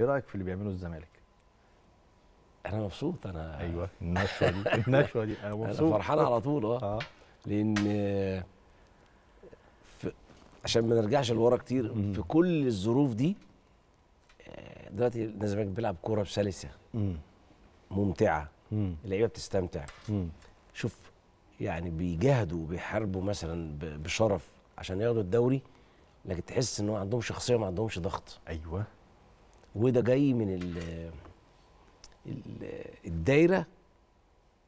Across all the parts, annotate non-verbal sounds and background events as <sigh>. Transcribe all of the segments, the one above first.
ايه رايك في اللي بيعمله الزمالك انا مبسوط انا ايوه النشوه دي النشوه دي انا مبسوط انا فرحان على طول اه, آه. لان عشان ما نرجعش لورا كتير مم. في كل الظروف دي آه، دلوقتي الزمالك بيلعب كوره بسلسه ممتعه اللعيبه بتستمتع مم. شوف يعني بيجاهدوا وبيحاربوا مثلا بشرف عشان ياخدوا الدوري لكن تحس ان هو عندهم شخصيه ما عندهمش ضغط ايوه وده جاي من ال ال الدايره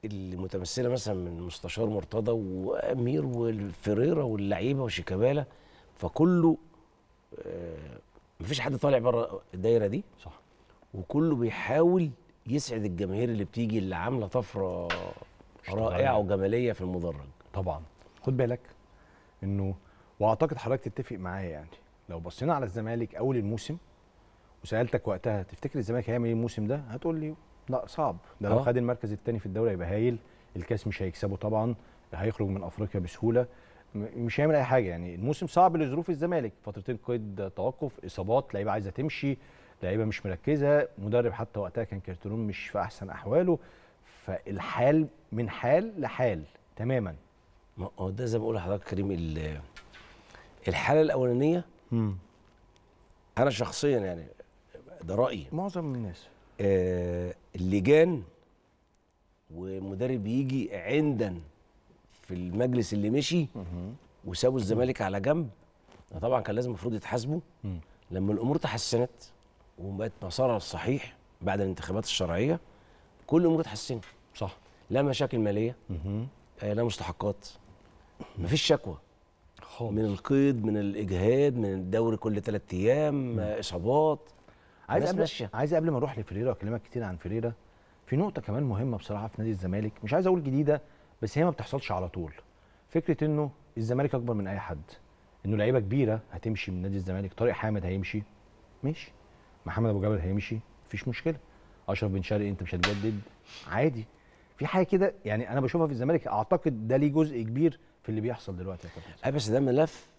اللي متمثله مثلا من مستشار مرتضى وامير والفريره واللعيبه وشيكابالا فكله آه، مفيش حد طالع بره الدايره دي صح وكله بيحاول يسعد الجماهير اللي بتيجي اللي عامله طفره رائعه وجماليه في المدرج طبعا خد بالك انه واعتقد حضرتك تتفق معايا يعني لو بصينا على الزمالك اول الموسم وسالتك وقتها تفتكر الزمالك هيعمل ايه الموسم ده هتقول لي لا صعب ده لو آه. خد المركز الثاني في الدوري هيبقى هايل الكاس مش هيكسبه طبعا هيخرج من افريقيا بسهوله مش هيعمل اي حاجه يعني الموسم صعب لظروف الزمالك فترتين قيد توقف اصابات لعيبه عايزه تمشي لعيبه مش مركزه مدرب حتى وقتها كان كرتون مش في احسن احواله فالحال من حال لحال تماما ما هو ده زي ما بقول لحضرتك كريم الحاله الاولانيه مم. انا شخصيا يعني ده رايي معظم الناس آه اللجان ومدرب يجي عندا في المجلس اللي مشي وسابوا الزمالك على جنب طبعا كان لازم المفروض يتحاسبوا لما الامور تحسنت وبقت مسارها الصحيح بعد الانتخابات الشرعيه كل الامور اتحسنت صح لا مشاكل ماليه آه لا مستحقات مفيش شكوى خالص من القيد من الاجهاد من الدوري كل ثلاث ايام آه، اصابات عايز قبل عايز قبل ما اروح لفريرا واكلمك كتير عن فريرا في نقطه كمان مهمه بصراحه في نادي الزمالك مش عايز اقول جديده بس هي ما بتحصلش على طول فكره انه الزمالك اكبر من اي حد انه لعيبه كبيره هتمشي من نادي الزمالك طارق حامد هيمشي ماشي محمد ابو جابر هيمشي مفيش مشكله اشرف بن شرقي انت مش هتجدد عادي في حاجه كده يعني انا بشوفها في الزمالك اعتقد ده ليه جزء كبير في اللي بيحصل دلوقتي يا بس ده ملف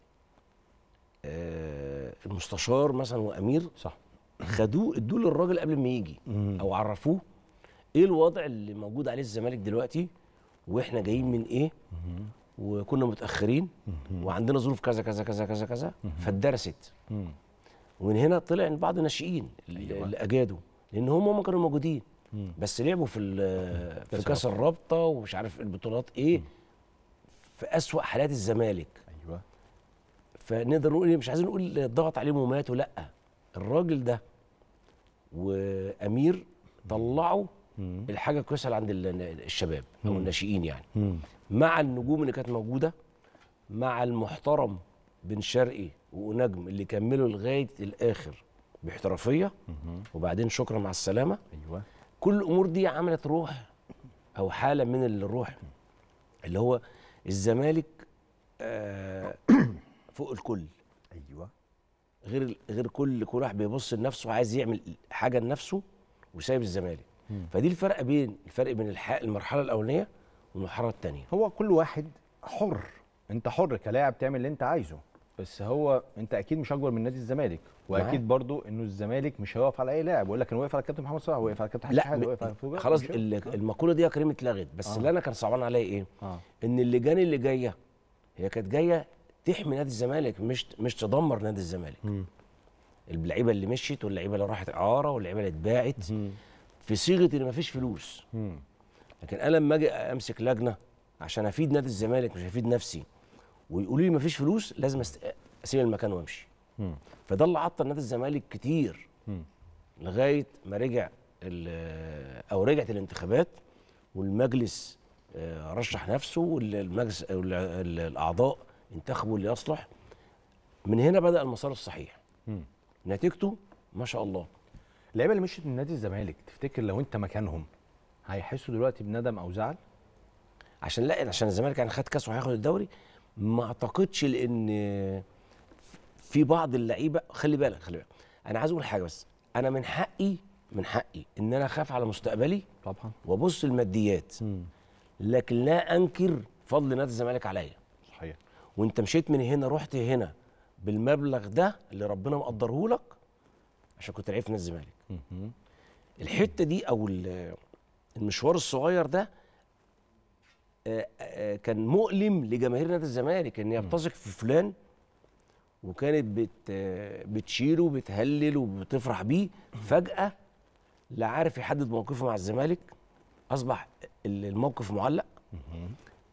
آه، المستشار مثلا وامير صح خدوه ادوه للراجل قبل ما يجي او عرفوه ايه الوضع اللي موجود عليه الزمالك دلوقتي واحنا جايين من ايه وكنا متاخرين وعندنا ظروف كذا كذا كذا كذا كذا فاتدرست ومن هنا طلع بعض الناشئين أيوة. اللي اجادوا لان هم ما كانوا موجودين بس لعبوا في <laughs> في كاس الرابطه ومش عارف البطولات ايه في اسوأ حالات الزمالك ايوه فنقدر نقول إيه؟ مش عايزين نقول ضغط عليهم وماتوا لا الراجل ده وامير طلعوا الحاجه الكويسه اللي عند الشباب او الناشئين يعني مع النجوم اللي كانت موجوده مع المحترم بن شرقي ونجم اللي كملوا لغايه الاخر باحترافيه وبعدين شكرا مع السلامه ايوه كل الامور دي عملت روح او حاله من الروح اللي هو الزمالك آه <coughs> فوق الكل ايوه غير غير كل كل واحد بيبص لنفسه عايز يعمل حاجه لنفسه وسايب الزمالك فدي الفرق بين الفرق بين المرحله الاولانيه والمرحله الثانيه هو كل واحد حر انت حر كلاعب تعمل اللي انت عايزه بس هو انت اكيد مش اكبر من نادي الزمالك واكيد برضو انه الزمالك مش هيوقف على اي لاعب ويقول لك انا واقف على الكابتن محمد صلاح واقف على الكابتن حاج واقف على فوجا خلاص المقوله دي يا كريم اتلغت بس آه. اللي انا كان صعبان عليا ايه؟ آه. ان اللجان اللي جايه هي كانت جايه تحمي نادي الزمالك مش مش تدمر نادي الزمالك اللعيبه اللي مشيت واللعيبه اللي راحت اعاره واللعيبه اللي اتباعت في صيغه ان مفيش فلوس لكن انا لما اجي امسك لجنه عشان افيد نادي الزمالك مش هفيد نفسي ويقولوا لي مفيش فلوس لازم اسيب المكان وامشي فده اللي عطل نادي الزمالك كتير لغايه ما رجع او رجعت الانتخابات والمجلس آه، رشح نفسه والمجلس الاعضاء انتخبوا اللي يصلح من هنا بدا المسار الصحيح مم. نتيجته ما شاء الله اللعيبه اللي مشيت من نادي الزمالك تفتكر لو انت مكانهم هيحسوا دلوقتي بندم او زعل عشان لا عشان الزمالك يعني خد كاس وهياخد الدوري ما اعتقدش لان في بعض اللعيبه خلي بالك خلي بالك انا عايز اقول حاجه بس انا من حقي من حقي ان انا اخاف على مستقبلي طبعا وابص الماديات مم. لكن لا انكر فضل نادي الزمالك عليا وانت مشيت من هنا رحت هنا بالمبلغ ده اللي ربنا مقدره لك عشان كنت لعيب في نادي الزمالك الحته دي او المشوار الصغير ده آه، آه، آه، كان مؤلم لجماهير نادي الزمالك ان هي بتثق في فلان وكانت بت بتشيله وبتهلل وبتفرح بيه فجاه لا عارف يحدد موقفه مع الزمالك اصبح الموقف معلق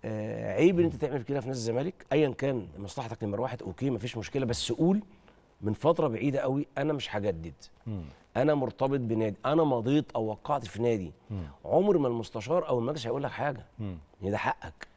آه، عيب ان انت تعمل كده في نادي الزمالك ايا كان مصلحتك نمبر واحد اوكي مفيش مشكله بس قول من فتره بعيده قوي انا مش هجدد انا مرتبط بنادي انا مضيت او وقعت في نادي عمر ما المستشار او المجلس هيقول لك حاجه يعني ده حقك